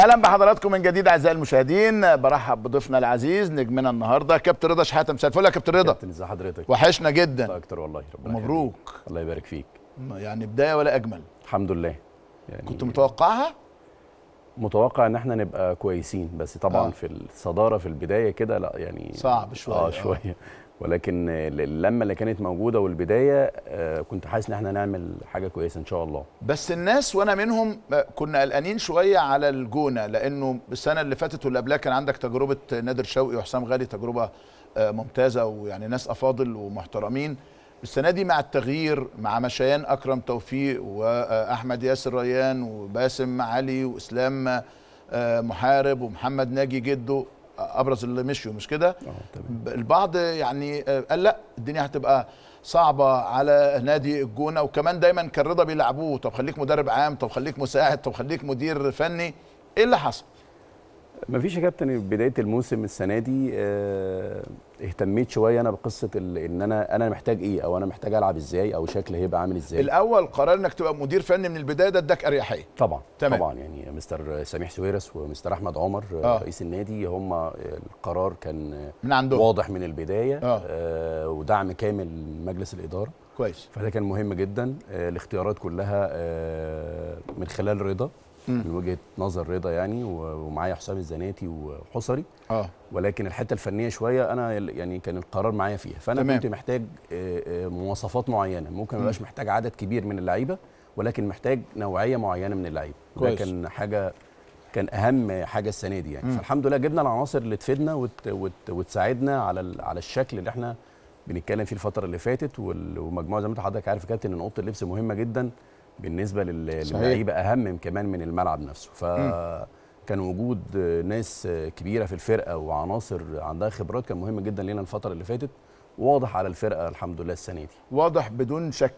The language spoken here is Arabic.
اهلا بحضراتكم من جديد اعزائي المشاهدين برحب بضيفنا العزيز نجمنا النهارده كابتن رضا شحاته مساء الفل يا كابتن رضا كابتن ازي حضرتك وحشنا جدا اكتر والله ربنا مبروك الله يبارك فيك يعني بدايه ولا اجمل الحمد لله يعني كنت متوقعها متوقع ان احنا نبقى كويسين بس طبعا آه. في الصداره في البدايه كده لا يعني صعب شويه اه, آه. شويه ولكن اللمه اللي كانت موجوده والبدايه آه، كنت حاسس ان احنا هنعمل حاجه كويسه ان شاء الله بس الناس وانا منهم آه، كنا قلقانين شويه على الجونه لانه السنه اللي فاتت واللي قبلها كان عندك تجربه نادر شوقي وحسام غالي تجربه آه، ممتازه ويعني ناس افاضل ومحترمين السنه دي مع التغيير مع مشيان اكرم توفيق واحمد ياسر ريان وباسم علي واسلام محارب ومحمد ناجي جده ابرز اللي مشيوا مش كده آه، البعض يعني آه، قال لا الدنيا هتبقى صعبه على نادي الجونه وكمان دايما كان رضا بيلعبوه طب خليك مدرب عام طب خليك مساعد طب خليك مدير فني ايه اللي حصل مفيش يا كابتن بدايه الموسم السنه دي آه، اهتميت شويه انا بقصه ان انا انا محتاج ايه او انا محتاج العب ازاي او شكلي هيبقى عامل ازاي الاول قرار انك تبقى مدير فني من البدايه ده اداك اريحيه طبعا تمام. طبعا يعني مستر سميح سويرس ومستر احمد عمر آه. رئيس النادي هم القرار كان من عندهم. واضح من البدايه آه. آه ودعم كامل مجلس الاداره كويس فده كان مهم جدا آه الاختيارات كلها آه من خلال رضا من وجهه نظر رضا يعني ومعايا حسام الزناتي وحصري اه ولكن الحته الفنيه شويه انا يعني كان القرار معايا فيها فانا تمام. كنت محتاج آه، آه، مواصفات معينه ممكن ما بقاش محتاج عدد كبير من اللعيبه ولكن محتاج نوعيه معينه من اللعيبه ده كان حاجه كان اهم حاجه السنه دي يعني م. فالحمد لله جبنا العناصر اللي تفيدنا وت... وت... وتساعدنا على على الشكل اللي احنا بنتكلم فيه الفتره اللي فاتت وال... ومجموعه زي ما انت حضرتك عارف كابتن ان اوضه اللبس مهمه جدا بالنسبه للعيبه اهم كمان من الملعب نفسه ف كان وجود ناس كبيره في الفرقه وعناصر عندها خبرات كان مهم جدا لينا الفتره اللي فاتت واضح على الفرقه الحمد لله السنه دي واضح بدون شك